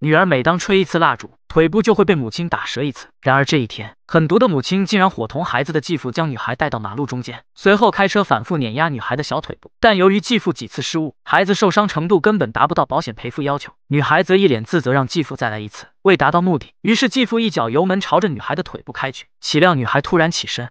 女儿每当吹一次蜡烛，腿部就会被母亲打折一次。然而这一天，狠毒的母亲竟然伙同孩子的继父将女孩带到马路中间，随后开车反复碾压女孩的小腿部。但由于继父几次失误，孩子受伤程度根本达不到保险赔付要求。女孩则一脸自责，让继父再来一次，未达到目的。于是继父一脚油门朝着女孩的腿部开去。岂料女孩突然起身，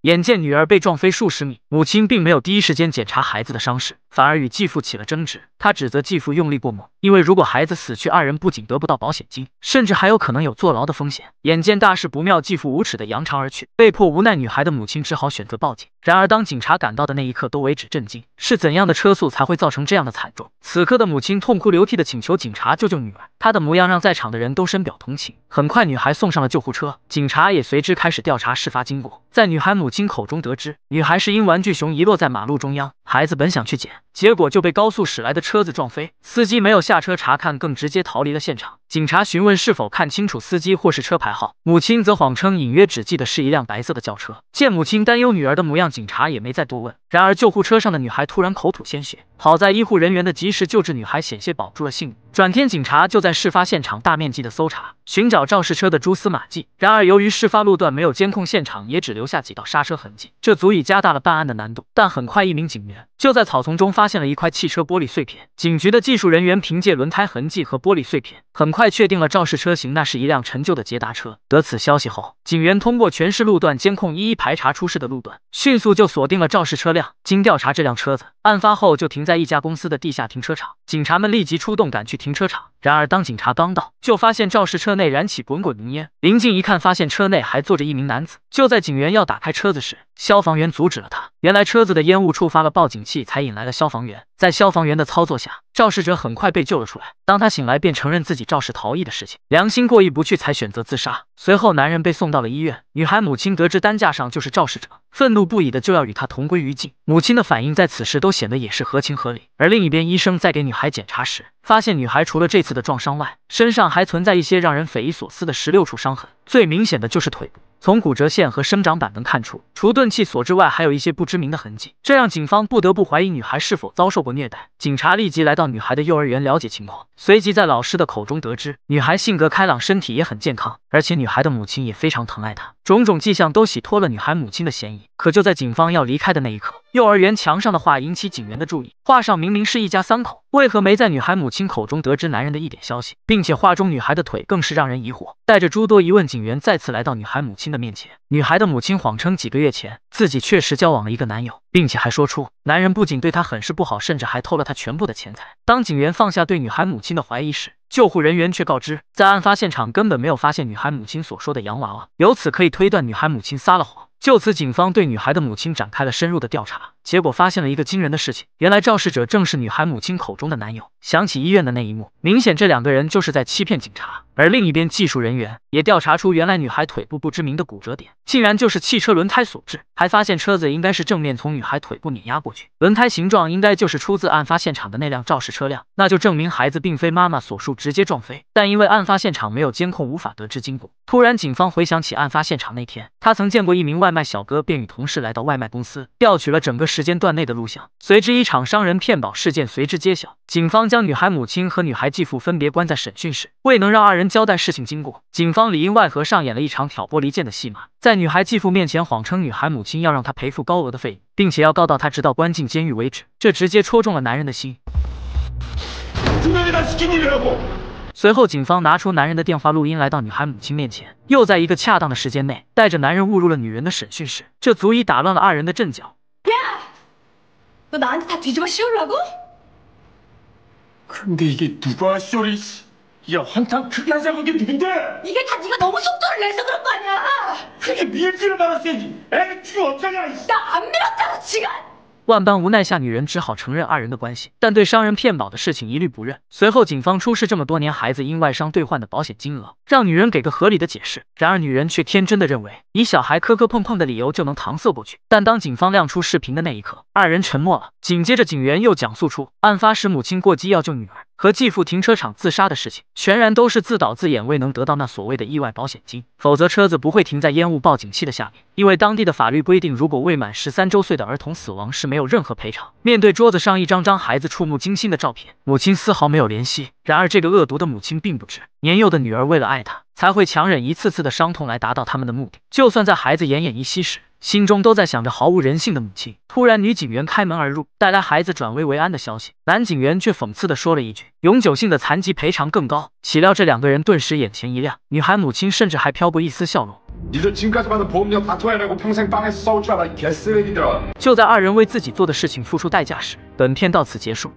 眼见女儿被撞飞数十米，母亲并没有第一时间检查孩子的伤势。反而与继父起了争执，他指责继父用力过猛，因为如果孩子死去，二人不仅得不到保险金，甚至还有可能有坐牢的风险。眼见大事不妙，继父无耻的扬长而去，被迫无奈，女孩的母亲只好选择报警。然而当警察赶到的那一刻，都为之震惊：是怎样的车速才会造成这样的惨重？此刻的母亲痛哭流涕的请求警察救救女儿，她的模样让在场的人都深表同情。很快，女孩送上了救护车，警察也随之开始调查事发经过。在女孩母亲口中得知，女孩是因玩具熊遗落在马路中央，孩子本想去捡。结果就被高速驶来的车子撞飞，司机没有下车查看，更直接逃离了现场。警察询问是否看清楚司机或是车牌号，母亲则谎称隐约只记得是一辆白色的轿车。见母亲担忧女儿的模样，警察也没再多问。然而救护车上的女孩突然口吐鲜血，好在医护人员的及时救治，女孩险些保住了性命。转天，警察就在事发现场大面积的搜查，寻找肇事车的蛛丝马迹。然而由于事发路段没有监控，现场也只留下几道刹车痕迹，这足以加大了办案的难度。但很快，一名警员就在草丛中发现了一块汽车玻璃碎片。警局的技术人员凭借轮胎痕迹和玻璃碎片，很快。快确定了肇事车型，那是一辆陈旧的捷达车。得此消息后，警员通过全市路段监控，一一排查出事的路段，迅速就锁定了肇事车辆。经调查，这辆车子案发后就停在一家公司的地下停车场。警察们立即出动赶去停车场，然而当警察刚到，就发现肇事车内燃起滚滚浓烟。临近一看，发现车内还坐着一名男子。就在警员要打开车子时，消防员阻止了他。原来车子的烟雾触发了报警器，才引来了消防员。在消防员的操作下，肇事者很快被救了出来，当他醒来便承认自己肇事逃逸的事情，良心过意不去才选择自杀。随后，男人被送到了医院，女孩母亲得知担架上就是肇事者，愤怒不已的就要与他同归于尽。母亲的反应在此时都显得也是合情合理。而另一边，医生在给女孩检查时，发现女孩除了这次的撞伤外，身上还存在一些让人匪夷所思的十六处伤痕，最明显的就是腿部。从骨折线和生长板能看出，除钝器所致外，还有一些不知名的痕迹，这让警方不得不怀疑女孩是否遭受过虐待。警察立即来到女孩的幼儿园了解情况，随即在老师的口中得知，女孩性格开朗，身体也很健康，而且女孩的母亲也非常疼爱她。种种迹象都洗脱了女孩母亲的嫌疑，可就在警方要离开的那一刻，幼儿园墙上的画引起警员的注意。画上明明是一家三口，为何没在女孩母亲口中得知男人的一点消息？并且画中女孩的腿更是让人疑惑。带着诸多疑问，警员再次来到女孩母亲的面前。女孩的母亲谎称几个月前自己确实交往了一个男友，并且还说出男人不仅对她很是不好，甚至还偷了她全部的钱财。当警员放下对女孩母亲的怀疑时，救护人员却告知，在案发现场根本没有发现女孩母亲所说的洋娃娃，由此可以推断女孩母亲撒了谎。就此，警方对女孩的母亲展开了深入的调查，结果发现了一个惊人的事情：原来肇事者正是女孩母亲口中的男友。想起医院的那一幕，明显这两个人就是在欺骗警察。而另一边，技术人员也调查出，原来女孩腿部不知名的骨折点，竟然就是汽车轮胎所致。还发现车子应该是正面从女孩腿部碾压过去，轮胎形状应该就是出自案发现场的那辆肇事车辆。那就证明孩子并非妈妈所述直接撞飞，但因为案发现场没有监控，无法得知经过。突然，警方回想起案发现场那天，他曾见过一名外卖小哥，便与同事来到外卖公司，调取了整个时间段内的录像。随之，一场伤人骗保事件随之揭晓。警方将女孩母亲和女孩继父分别关在审讯室，未能让二人。交代事情经过，警方里应外合上演了一场挑拨离间的戏码，在女孩继父面前谎称女孩母亲要让他赔付高额的费用，并且要告到他直到关进监狱为止，这直接戳中了男人的心。随后，警方拿出男人的电话录音，来到女孩母亲面前，又在一个恰当的时间内带着男人误入了女人的审讯室，这足以打乱了二人的阵脚。呀，换汤不换药，给谁的？이게다네가너무속도를내서그런거아니야크게밀这려말았어야지애주업자냐나안밀었다고지금万般无奈下，女人只好承认二人的关系，但对商人骗保的事情一律不认。随后，警方出示这么多年孩子因外伤兑换的保险金额，让女人给个合理的解释。然而，女人却天真的认为，以小孩磕磕碰碰的理由就能搪塞过去。但当警方亮出视频的那一刻，二人沉默了。紧接着，警员又讲述出案发时母亲过激要救女儿。和继父停车场自杀的事情，全然都是自导自演，未能得到那所谓的意外保险金，否则车子不会停在烟雾报警器的下面。因为当地的法律规定，如果未满十三周岁的儿童死亡是没有任何赔偿。面对桌子上一张张孩子触目惊心的照片，母亲丝毫没有怜惜。然而这个恶毒的母亲并不知，年幼的女儿为了爱她，才会强忍一次次的伤痛来达到他们的目的。就算在孩子奄奄一息时。心中都在想着毫无人性的母亲。突然，女警员开门而入，带来孩子转危为安的消息。男警员却讽刺的说了一句：“永久性的残疾赔偿更高。”岂料这两个人顿时眼前一亮，女孩母亲甚至还飘过一丝笑容。就在二人为自己做的事情付出代价时，本片到此结束。